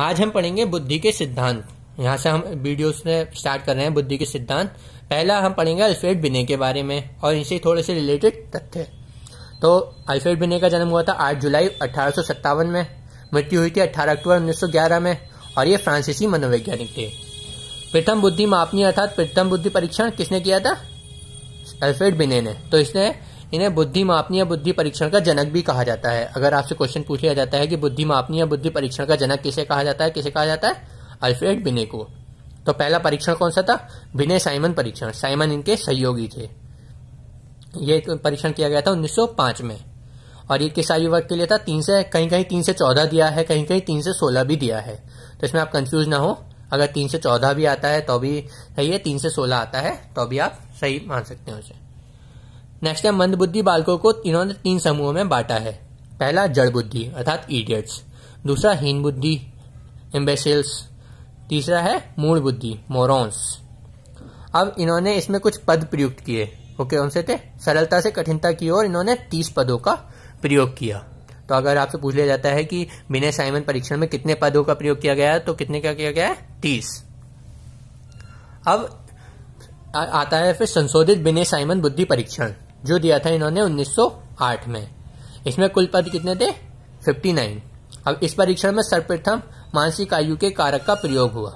आज हम पढ़ेंगे बुद्धि के सिद्धांत यहाँ से हम वीडियो स्टार्ट कर रहे हैं बुद्धि के सिद्धांत पहला हम पढ़ेंगे अल्फ्रेड बिने के बारे में और इनसे थोड़े से रिलेटेड तथ्य तो अल्फ्रेड बिने का जन्म हुआ था आठ जुलाई अठारह में मृत्यु हुई थी अट्ठारह अक्टूबर उन्नीस में और ये फ्रांसीसी मनोवैज्ञानिक थे प्रथम बुद्धि मापनी अर्थात प्रथम बुद्धि परीक्षण किसने किया था अल्फ्रेड बिने ने तो इसने इन्हें बुद्धि मापनी या बुद्धि परीक्षण का जनक भी कहा जाता है अगर आपसे क्वेश्चन पूछ लिया जाता है कि बुद्धि मापनी या बुद्धि परीक्षण का जनक किसे कहा जाता है किसे कहा जाता है अल्फ्रेड बिने को तो पहला परीक्षण कौन सा था बिने साइमन परीक्षण साइमन इनके सहयोगी थे ये परीक्षण किया गया था 1905 में और ये किस आयु वर्ग के लिए था तीन से कहीं कहीं तीन से चौदह दिया है कहीं कहीं तीन से सोलह भी दिया है तो इसमें आप कंफ्यूज ना हो अगर तीन से चौदह भी आता है तो भी सही है तीन से सोलह आता है तो भी आप सही मान सकते हैं उसे नेक्स्ट है मंदबुद्धि बालकों को इन्होंने तीन समूहों में बांटा है पहला जड़ बुद्धि अर्थात इडियट्स दूसरा हीन बुद्धि एम्बेसिल्स तीसरा है मूल बुद्धि मोरोंस अब इन्होंने इसमें कुछ पद प्रयुक्त किए ओके उनसे थे सरलता से कठिनता की ओर इन्होंने तीस पदों का प्रयोग किया तो अगर आपसे पूछ लिया जाता है कि बिने साइमन परीक्षण में कितने पदों का प्रयोग किया गया तो कितने का किया गया है तीस अब आता है फिर संशोधित बिने साइमन बुद्धि परीक्षण जो दिया था इन्होंने 1908 में इसमें कुल पद कितने थे 59 अब इस परीक्षण में सर्वप्रथम मानसिक आयु के कारक का प्रयोग हुआ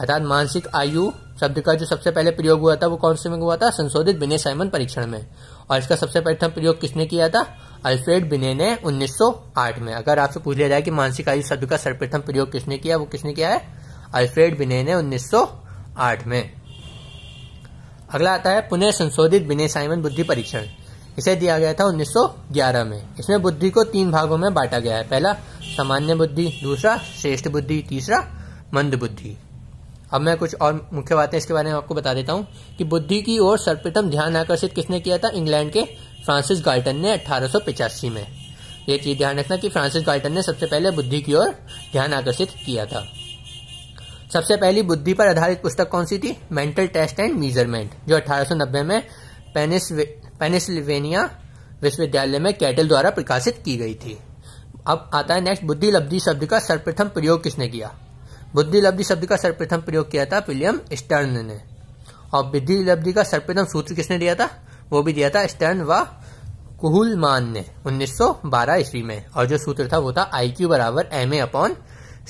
अर्थात मानसिक आयु शब्द का जो सबसे पहले प्रयोग हुआ था वो कौन से में हुआ था संशोधित बिने साइमन परीक्षण में और इसका सबसे प्रथम प्रयोग किसने किया था अल्फ्रेड बिने ने 1908 में अगर आपसे पूछ लिया जाए कि मानसिक आयु शब्द का सर्वप्रथम प्रयोग किसने किया वो किसने किया है अल्फ्रेड बिने ने 1908 में अगला आता है पुनः संशोधित विनय साइमन बुद्धि परीक्षण इसे दिया गया था 1911 में इसमें बुद्धि को तीन भागों में बांटा गया है पहला सामान्य बुद्धि दूसरा श्रेष्ठ बुद्धि तीसरा मंद बुद्धि अब मैं कुछ और मुख्य बातें इसके बारे में आपको बता देता हूँ कि बुद्धि की ओर सर्वप्रथम ध्यान आकर्षित किसने किया था इंग्लैंड के फ्रांसिस गार्टन ने अठारह में ये चीज ध्यान रखना की फ्रांसिस गार्टन ने सबसे पहले बुद्धि की ओर ध्यान आकर्षित किया था सबसे पहली बुद्धि पर आधारित पुस्तक कौन सी थी मेंटल टेस्ट एंड मीजरमेंट जो 1890 में पेनिस पेनिसिल्वेनिया विश्वविद्यालय में कैटल द्वारा प्रकाशित की गई थी अब आता है नेक्स्ट बुद्धि लब्धि शब्द का सर्वप्रथम प्रयोग किसने किया बुद्धि लब्धि शब्द का सर्वप्रथम प्रयोग किया था विलियम स्टर्न ने और बुद्धि लब्धि का सर्वप्रथम सूत्र किसने दिया था वो भी दिया था स्टर्न व कुहुलमान ने 1912 ईस्वी में और जो सूत्र था वो था आई क्यू बराबर M A upon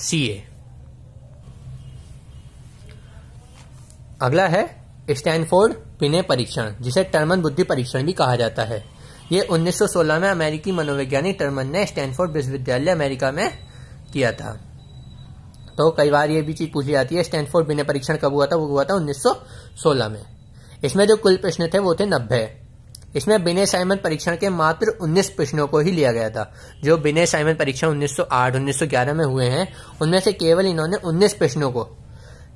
C A अगला है स्टैनफोर्ड पिने परीक्षण जिसे टर्मन बुद्धि परीक्षण भी कहा जाता है ये 1916 में अमेरिकी मनोवैज्ञानिक टर्मन ने स्टैनफोर्ड विश्वविद्यालय अमेरिका में किया था तो कई बार ये भी चीज पूछी जाती है स्टैनफोर्ड पिने परीक्षण कब हुआ था वो हुआ था उन्नीस में इसमें जो कुल प्रश्न थे वो थे नब्बे इसमें बिने साइमन परीक्षण के मात्र 19 प्रश्नों को ही लिया गया था जो बिने साइमन परीक्षण 1908, 1911 में हुए हैं उनमें से केवल इन्होंने 19 प्रश्नों को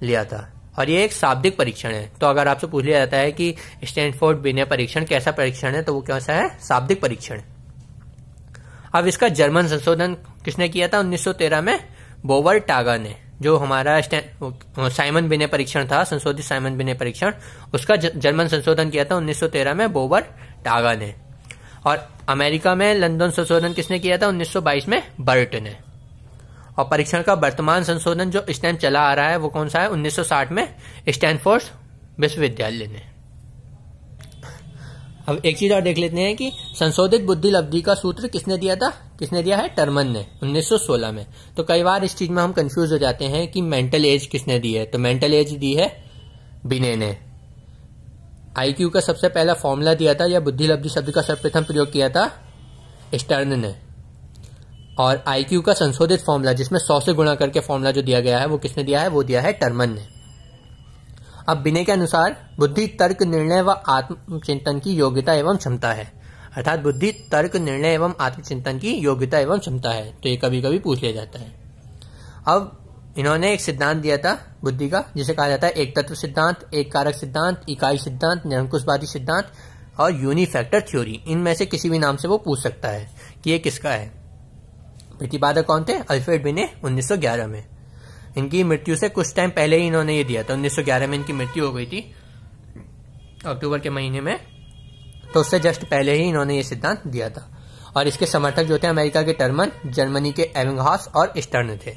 लिया था और ये एक शाब्दिक परीक्षण है तो अगर आपसे पूछ लिया जाता है कि स्टैनफोर्ड बिने परीक्षण कैसा परीक्षण है तो वो कैसा है शाब्दिक परीक्षण अब इसका जर्मन संशोधन किसने किया था 1913 में बोवर टागा ने जो हमारा साइमन बिने परीक्षण था संशोधित साइमन बिने परीक्षण उसका जर्मन संशोधन किया था उन्नीस में बोवर टागा ने और अमेरिका में लंदन संशोधन किसने किया था उन्नीस में बर्ट ने और परीक्षण का वर्तमान संशोधन जो टाइम चला आ रहा है वो कौन सा है 1960 में स्टैनफोर्ड विश्वविद्यालय ने अब एक चीज और देख लेते हैं कि संशोधित बुद्धि लब्धि का सूत्र किसने दिया था किसने दिया है टर्मन ने 1916 में तो कई बार इस चीज में हम कंफ्यूज हो जाते हैं कि मेंटल एज किसने दी है तो मेंटल एज दी है बिने ने आईक्यू का सबसे पहला फॉर्मूला दिया था या बुद्धि लब्धि शब्द का सर्वप्रथम प्रयोग किया था स्टर्न ने और आई का संशोधित फॉर्मूला जिसमें सौ से गुणा करके फॉर्मूला जो दिया गया है वो किसने दिया है वो दिया है टर्मन ने अब बिने के अनुसार बुद्धि तर्क निर्णय व आत्मचिंतन की योग्यता एवं क्षमता है अर्थात बुद्धि तर्क निर्णय एवं आत्मचिंतन की योग्यता एवं क्षमता है तो ये कभी कभी पूछ लिया जाता है अब इन्होंने एक सिद्धांत दिया था बुद्धि का जिसे कहा जाता है एक तत्व सिद्धांत एक कारक सिद्धांत इकाई सिद्धांत निरंकुशवादी सिद्धांत और यूनिफैक्टर थ्योरी इनमें से किसी भी नाम से वो पूछ सकता है कि ये किसका है प्रतिपादक कौन थे अल्फ्रेड बिने 1911 में इनकी मृत्यु से कुछ टाइम पहले ही इन्होंने ये दिया था 1911 में इनकी मृत्यु हो गई थी अक्टूबर के महीने में तो उससे जस्ट पहले ही इन्होंने ये सिद्धांत दिया था और इसके समर्थक जो थे अमेरिका के टर्मन जर्मनी के एविंग और स्टर्न थे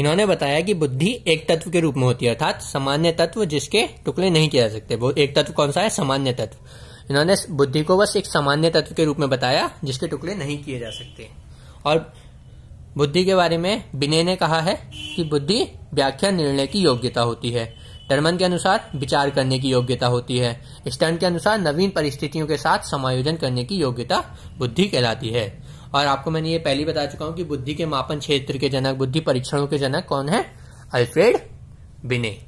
इन्होंने बताया कि बुद्धि एक तत्व के रूप में होती है अर्थात सामान्य तत्व जिसके टुकड़े नहीं किए जा सकते वो एक तत्व कौन सा है सामान्य तत्व इन्होंने बुद्धि को बस एक सामान्य तत्व के रूप में बताया जिसके टुकड़े नहीं किए जा सकते और बुद्धि के बारे में बिने ने कहा है कि बुद्धि व्याख्या निर्णय की योग्यता होती है टर्मन के अनुसार विचार करने की योग्यता होती है स्टर्न के अनुसार नवीन परिस्थितियों के साथ समायोजन करने की योग्यता बुद्धि कहलाती है और आपको मैंने ये पहले बता चुका हूं कि बुद्धि के मापन क्षेत्र के जनक बुद्धि परीक्षणों के जनक कौन है अल्फ्रेड बिने